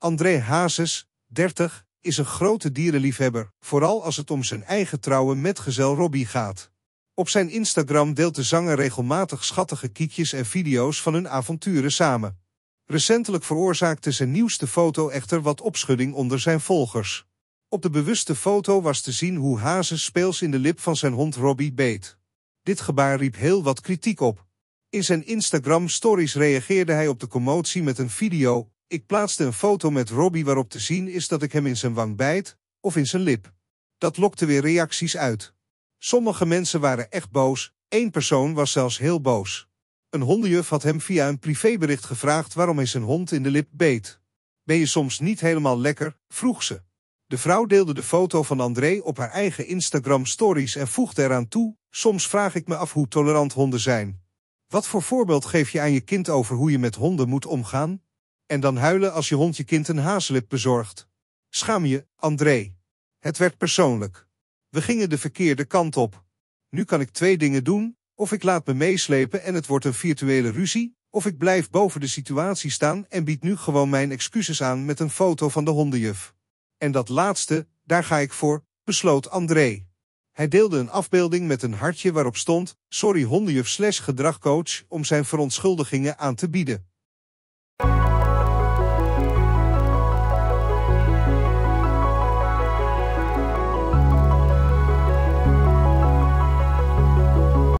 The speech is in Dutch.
André Hazes, 30, is een grote dierenliefhebber, vooral als het om zijn eigen trouwe metgezel Robbie gaat. Op zijn Instagram deelt de zanger regelmatig schattige kiekjes en video's van hun avonturen samen. Recentelijk veroorzaakte zijn nieuwste foto echter wat opschudding onder zijn volgers. Op de bewuste foto was te zien hoe Hazes speels in de lip van zijn hond Robbie beet. Dit gebaar riep heel wat kritiek op. In zijn Instagram-stories reageerde hij op de commotie met een video ik plaatste een foto met Robbie waarop te zien is dat ik hem in zijn wang bijt, of in zijn lip. Dat lokte weer reacties uit. Sommige mensen waren echt boos, één persoon was zelfs heel boos. Een hondenjuf had hem via een privébericht gevraagd waarom hij zijn hond in de lip beet. Ben je soms niet helemaal lekker, vroeg ze. De vrouw deelde de foto van André op haar eigen Instagram stories en voegde eraan toe, soms vraag ik me af hoe tolerant honden zijn. Wat voor voorbeeld geef je aan je kind over hoe je met honden moet omgaan? en dan huilen als je hond je kind een hazelip bezorgt. Schaam je, André. Het werd persoonlijk. We gingen de verkeerde kant op. Nu kan ik twee dingen doen, of ik laat me meeslepen en het wordt een virtuele ruzie, of ik blijf boven de situatie staan en bied nu gewoon mijn excuses aan met een foto van de hondenjuf. En dat laatste, daar ga ik voor, besloot André. Hij deelde een afbeelding met een hartje waarop stond, sorry hondenjuf slash gedragcoach om zijn verontschuldigingen aan te bieden.